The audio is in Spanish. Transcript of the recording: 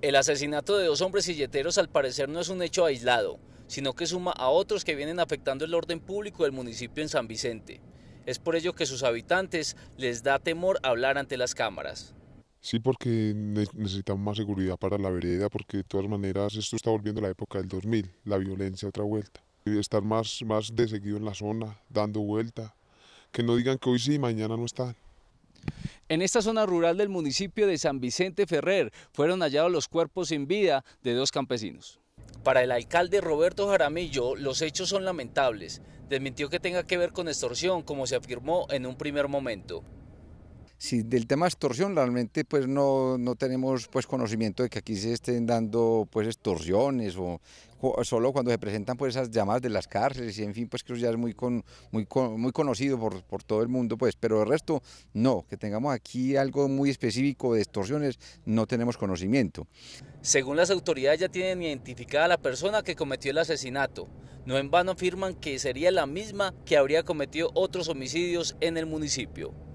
El asesinato de dos hombres silleteros al parecer no es un hecho aislado, sino que suma a otros que vienen afectando el orden público del municipio en San Vicente. Es por ello que sus habitantes les da temor hablar ante las cámaras. Sí, porque necesitamos más seguridad para la vereda, porque de todas maneras esto está volviendo a la época del 2000, la violencia otra vuelta. Estar más, más de seguido en la zona, dando vuelta, que no digan que hoy sí y mañana no están. En esta zona rural del municipio de San Vicente Ferrer fueron hallados los cuerpos sin vida de dos campesinos. Para el alcalde Roberto Jaramillo, los hechos son lamentables. Desmintió que tenga que ver con extorsión, como se afirmó en un primer momento. Si del tema extorsión realmente pues no, no, tenemos pues conocimiento de que aquí se estén dando pues extorsiones o, solo cuando se presentan pues esas llamadas de las cárceles y en fin pues que eso ya es muy muy muy conocido por, por, todo el mundo pues pero el resto no que tengamos aquí algo muy específico de extorsiones no tenemos conocimiento. Según las autoridades ya tienen identificada a la persona que cometió el asesinato. No en vano afirman que sería la misma que habría cometido otros homicidios en el municipio.